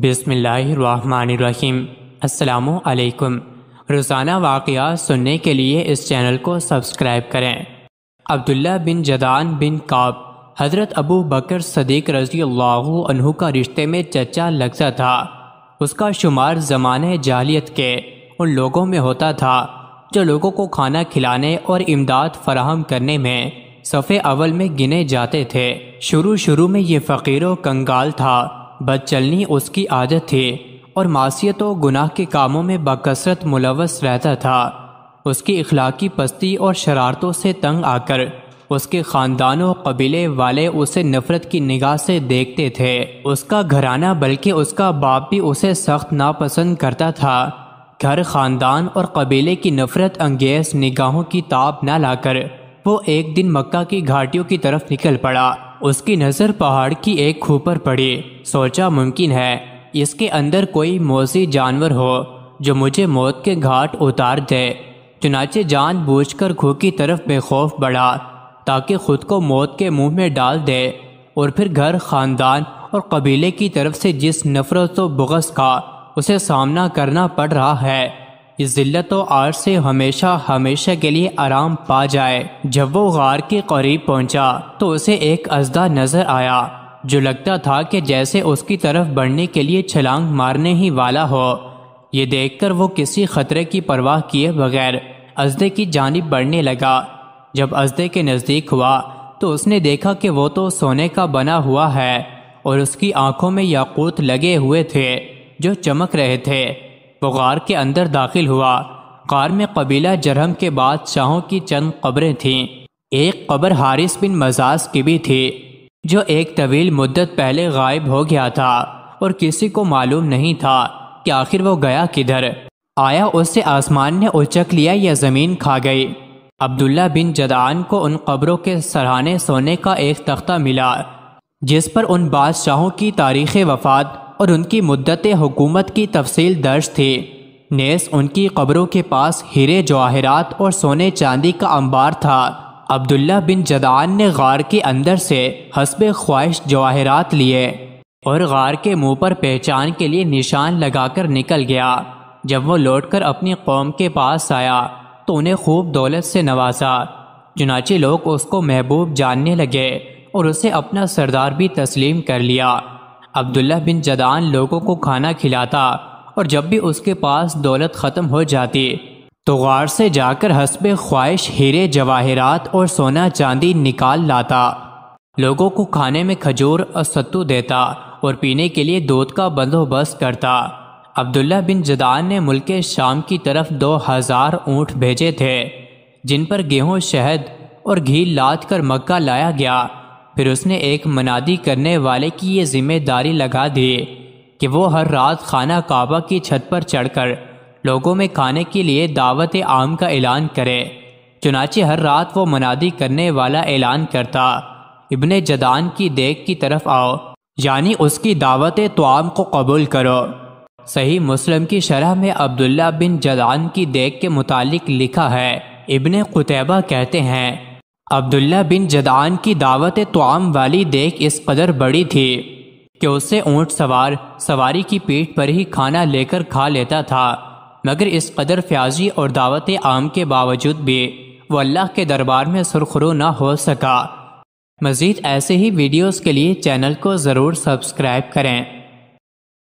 बिसमीम् अल्लाम रोज़ाना वाक़ सुनने के लिए इस चैनल को सब्सक्राइब करें अब्दुल्ला बिन जदान बिन काब हज़रत अबू बकर सदीक रजी अल्लाह का रिश्ते में चचा लगता था उसका शुमार ज़माने जालियत के उन लोगों में होता था जो लोगों को खाना खिलाने और इमदाद फराहम करने में सफ़े अवल में गिने जाते थे शुरू शुरू में ये फ़कीर कंगाल था बदचलनी उसकी आदत थी और मासीतों गुनाह के कामों में बकसरत मुलवस रहता था उसकी इखलाकी पस्ती और शरारतों से तंग आकर उसके ख़ानदानों कबीले वाले उसे नफ़रत की निगाह से देखते थे उसका घराना बल्कि उसका बाप भी उसे सख्त नापसंद करता था घर ख़ानदान और कबीले की नफ़रत अंगेज निगाहों की ताप न लाकर वो एक दिन मक्का की घाटियों की तरफ निकल पड़ा उसकी नज़र पहाड़ की एक खूह पर पड़ी सोचा मुमकिन है इसके अंदर कोई मौसी जानवर हो जो मुझे मौत के घाट उतार दे चुनाचे कर खूह की तरफ बेखौफ बढ़ा ताकि खुद को मौत के मुंह में डाल दे और फिर घर खानदान और कबीले की तरफ से जिस नफरत व बुगस का उसे सामना करना पड़ रहा है ज़िल्लत आर से हमेशा हमेशा के लिए आराम पा जाए जब वो गार के करीब पहुंचा तो उसे एक अजदा नजर आया जो लगता था कि जैसे उसकी तरफ बढ़ने के लिए छलांग मारने ही वाला हो ये देखकर वो किसी खतरे की परवाह किए बगैर अजदे की जानब बढ़ने लगा जब अजदे के नज़दीक हुआ तो उसने देखा कि वो तो सोने का बना हुआ है और उसकी आंखों में याकूत लगे हुए थे जो चमक रहे थे वो गार के अंदर दाखिल हुआ गार में कबीला जरहम के बादशाहों की चंद कब्रें थीं एक कब्र हारिस बिन मजाज की भी थी जो एक तवील मुद्दत पहले गायब हो गया था और किसी को मालूम नहीं था कि आखिर वो गया किधर आया उससे आसमान ने उचक लिया या ज़मीन खा गई अब्दुल्ला बिन जदान को उन कब्रों के सराहने सोने का एक तख्ता मिला जिस पर उन बादशाहों की तारीख वफात और उनकी मुद्दत हुकूमत की तफसील दर्ज थी नेस उनकी कब्रों के पास हीरे जवाहरात और सोने चांदी का अंबार था अब्दुल्ला बिन जदान ने गार के अंदर से हसब ख्वाहिश जवाहरात लिए और गार के मुंह पर पहचान के लिए निशान लगाकर निकल गया जब वो लौटकर अपनी कौम के पास आया तो उन्हें खूब दौलत से नवाजा चुनाचे लोग उसको महबूब जानने लगे और उसे अपना सरदार भी तस्लीम कर लिया अब्दुल्ला बिन जदान लोगों को खाना खिलाता और जब भी उसके पास दौलत ख़त्म हो जाती तो गार से जाकर हसब ख्वाहिश हीरे जवाहरात और सोना चांदी निकाल लाता लोगों को खाने में खजूर और सत्तू देता और पीने के लिए दूध का बंदोबस्त करता अब्दुल्ला बिन जदान ने मुल्क शाम की तरफ दो हज़ार ऊँट भेजे थे जिन पर गेहूँ शहद और घी लाद कर मक्का लाया गया फिर उसने एक मनादी करने वाले की ये जिम्मेदारी लगा दी कि वो हर रात खाना काबा की छत पर चढ़कर लोगों में खाने के लिए दावत आम का ऐलान करे चुनाचे हर रात वो मनादी करने वाला ऐलान करता इब्ने जदान की देख की तरफ आओ यानी उसकी दावत तोआम को कबूल करो सही मुस्लिम की शरह में अब्दुल्ला बिन जदान की देख के मुतालिक लिखा है इब्ने कुतैबा कहते हैं अब्दुल्ला बिन जदान की दावत तोआम वाली देख इस कदर बड़ी थी कि उसे ऊँट सवार सवारी की पीठ पर ही खाना लेकर खा लेता था मगर इस कदर फ्याजी और दावत आम के बावजूद भी वो अल्लाह के दरबार में सुरखरू ना हो सका मज़ीद ऐसे ही वीडियोज़ के लिए चैनल को ज़रूर सब्सक्राइब करें